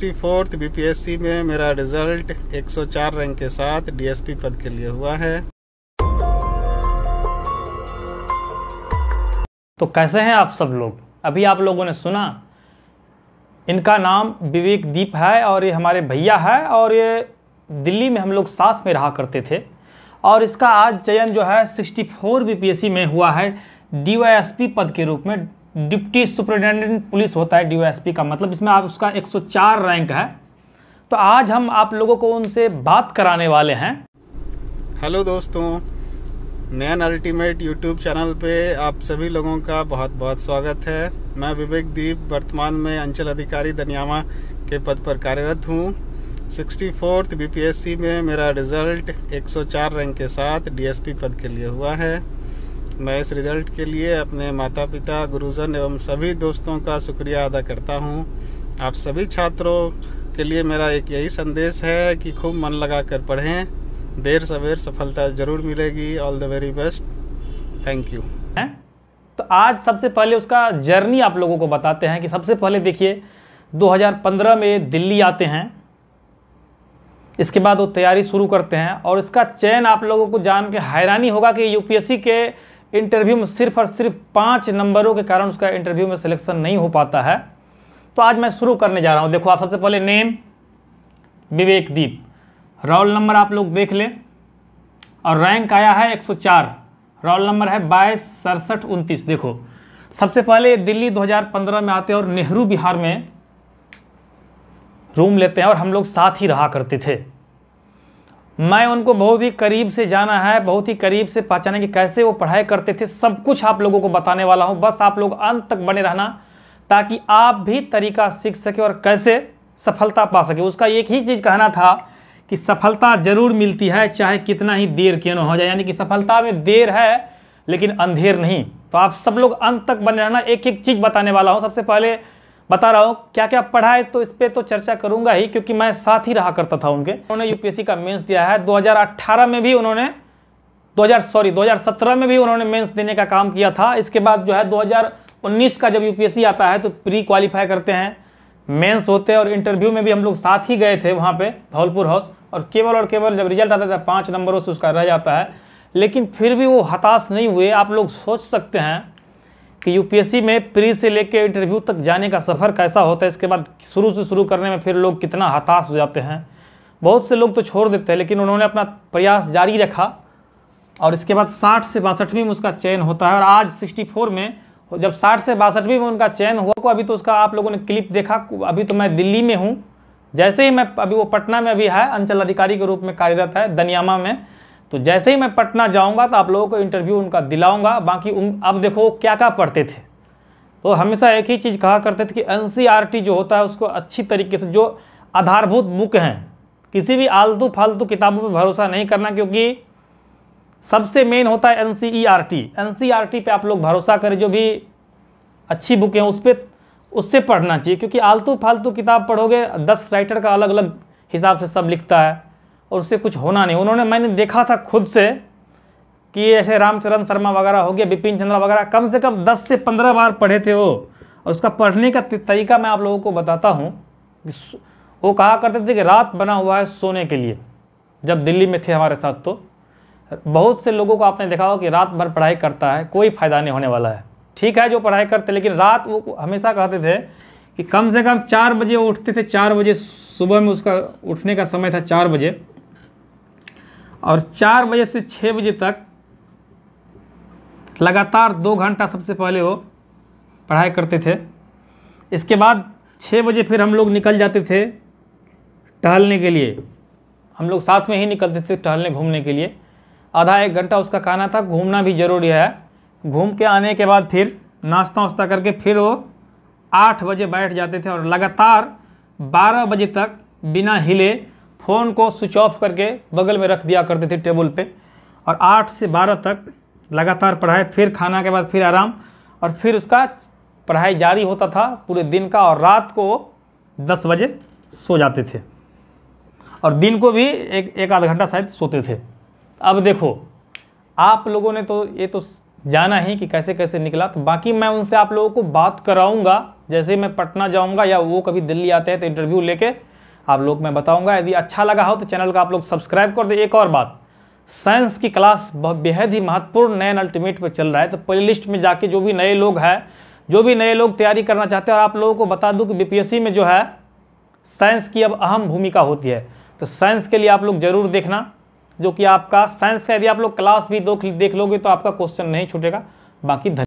sixty fourth B में मेरा result 104 rank के साथ डीएसपी पद के लिए हुआ है तो कैसे हैं आप सब लोग अभी आप लोगों ने सुना इनका नाम विवेक दीप है और ये हमारे भैया है और ये दिल्ली में हम लोग साथ में रहा करते थे और इसका आज चयन जो है 64 बीपीएससी में हुआ है डीवाईएसपी पद के रूप में डिप्टी सुपरिटेंडेंट पुलिस होता है डीओएसपी का मतलब इसमें आप उसका 104 रैंक है तो आज हम आप लोगों को उनसे बात कराने वाले हैं हेलो दोस्तों नैन अल्टीमेट यूट्यूब चैनल पे आप सभी लोगों का बहुत बहुत स्वागत है मैं विवेक दीप वर्तमान में अंचल अधिकारी दनियामा के पद पर कार्यरत हूँ सिक्सटी फोर्थ बी में मेरा रिज़ल्ट 104 रैंक के साथ डीएसपी पद के लिए हुआ है मैं इस रिज़ल्ट के लिए अपने माता पिता गुरुजन एवं सभी दोस्तों का शुक्रिया अदा करता हूँ आप सभी छात्रों के लिए मेरा एक यही संदेश है कि खूब मन लगा कर पढ़ें देर सवेर सफलता ज़रूर मिलेगी all the very best thank you तो आज सबसे पहले उसका जर्नी आप लोगों को बताते हैं कि सबसे पहले देखिए 2015 में दिल्ली आते हैं इसके बाद वो तैयारी शुरू करते हैं और इसका चयन आप लोगों को जान के हैरानी होगा कि यूपीएससी के इंटरव्यू में सिर्फ और सिर्फ पाँच नंबरों के कारण उसका इंटरव्यू में सिलेक्शन नहीं हो पाता है तो आज मैं शुरू करने जा रहा हूँ देखो आप सबसे पहले नेम विवेकदीप रोल नंबर आप लोग देख लें और रैंक आया है 104 रोल नंबर है बाईस सड़सठ उनतीस देखो सबसे पहले दिल्ली 2015 में आते हैं और नेहरू बिहार में रूम लेते हैं और हम लोग साथ ही रहा करते थे मैं उनको बहुत ही करीब से जाना है बहुत ही करीब से पहचाने कि कैसे वो पढ़ाई करते थे सब कुछ आप लोगों को बताने वाला हूँ बस आप लोग अंत तक बने रहना ताकि आप भी तरीका सीख सके और कैसे सफलता पा सके उसका एक ही चीज़ कहना था कि सफलता जरूर मिलती है चाहे कितना ही देर क्यों ना हो जाए यानी कि सफलता में देर है लेकिन अंधेर नहीं तो आप सब लोग अंत तक बने रहना एक एक चीज़ बताने वाला हूँ सबसे पहले बता रहा हूँ क्या क्या पढ़ा है तो इस पर तो चर्चा करूंगा ही क्योंकि मैं साथ ही रहा करता था उनके उन्होंने यूपीएससी का मेंस दिया है 2018 में भी उन्होंने 2000 सॉरी 2017 में भी उन्होंने मेंस देने का काम किया था इसके बाद जो है 2019 का जब यूपीएससी आता है तो प्री क्वालिफाई करते हैं मेन्स होते हैं और इंटरव्यू में भी हम लोग साथ ही गए थे वहाँ पर धौलपुर हाउस और केवल और केवल जब रिजल्ट आता था पाँच नंबरों से उसका रह जाता है लेकिन फिर भी वो हताश नहीं हुए आप लोग सोच सकते हैं कि यूपीएससी में प्री से लेकर इंटरव्यू तक जाने का सफ़र कैसा होता है इसके बाद शुरू से शुरू करने में फिर लोग कितना हताश हो जाते हैं बहुत से लोग तो छोड़ देते हैं लेकिन उन्होंने अपना प्रयास जारी रखा और इसके बाद साठ से बासठवीं में उसका चयन होता है और आज सिक्सटी फोर में जब साठ से बासठवीं में उनका चयन हुआ को तो अभी तो उसका आप लोगों ने क्लिप देखा अभी तो मैं दिल्ली में हूँ जैसे ही मैं अभी वो पटना में अभी है अंचल अधिकारी के रूप में कार्यरत है दनियामा में तो जैसे ही मैं पटना जाऊंगा तो आप लोगों को इंटरव्यू उनका दिलाऊंगा बाकी उन अब देखो क्या क्या पढ़ते थे तो हमेशा एक ही चीज़ कहा करते थे कि एन e जो होता है उसको अच्छी तरीके से जो आधारभूत बुक हैं किसी भी आलतू फालतू किताबों पर भरोसा नहीं करना क्योंकि सबसे मेन होता है एन सी ई पर आप लोग भरोसा करें जो भी अच्छी बुक हैं उस पर उससे पढ़ना चाहिए क्योंकि आलतू फालतू किताब पढ़ोगे दस राइटर का अलग अलग हिसाब से सब लिखता है और उससे कुछ होना नहीं उन्होंने मैंने देखा था खुद से कि ऐसे रामचरण शर्मा वगैरह हो गया बिपिन चंद्रा वगैरह कम से कम 10 से 15 बार पढ़े थे वो और उसका पढ़ने का तरीका मैं आप लोगों को बताता हूँ वो कहा करते थे कि रात बना हुआ है सोने के लिए जब दिल्ली में थे हमारे साथ तो बहुत से लोगों को आपने देखा हो कि रात भर पढ़ाई करता है कोई फ़ायदा नहीं होने वाला है ठीक है जो पढ़ाई करते लेकिन रात वो हमेशा कहते थे कि कम से कम चार बजे उठते थे चार बजे सुबह में उसका उठने का समय था चार बजे और चार बजे से छः बजे तक लगातार दो घंटा सबसे पहले वो पढ़ाई करते थे इसके बाद छः बजे फिर हम लोग निकल जाते थे टहलने के लिए हम लोग साथ में ही निकलते थे टहलने घूमने के लिए आधा एक घंटा उसका खाना था घूमना भी ज़रूरी है घूम के आने के बाद फिर नाश्ता वास्ता करके फिर वो आठ बजे बैठ जाते थे और लगातार बारह बजे तक बिना हिले फ़ोन को स्विच ऑफ करके बगल में रख दिया करते थे टेबल पे और आठ से बारह तक लगातार पढ़ाई फिर खाना के बाद फिर आराम और फिर उसका पढ़ाई जारी होता था पूरे दिन का और रात को दस बजे सो जाते थे और दिन को भी एक एक आध घंटा शायद सोते थे अब देखो आप लोगों ने तो ये तो जाना ही कि कैसे कैसे निकला तो बाकी मैं उनसे आप लोगों को बात कराऊंगा जैसे मैं पटना जाऊंगा या वो कभी दिल्ली आते हैं तो इंटरव्यू लेके आप लोग मैं बताऊंगा यदि अच्छा लगा हो तो चैनल का आप लोग सब्सक्राइब कर दे एक और बात साइंस की क्लास बेहद ही महत्वपूर्ण नयन अल्टीमेट पर चल रहा है तो प्ले लिस्ट में जाके जो भी नए लोग हैं जो भी नए लोग तैयारी करना चाहते हैं और आप लोगों को बता दूँ कि बी में जो है साइंस की अब अहम भूमिका होती है तो साइंस के लिए आप लोग जरूर देखना जो कि आपका साइंस का यदि आप लोग क्लास भी देख लोगे तो आपका क्वेश्चन नहीं छूटेगा बाकी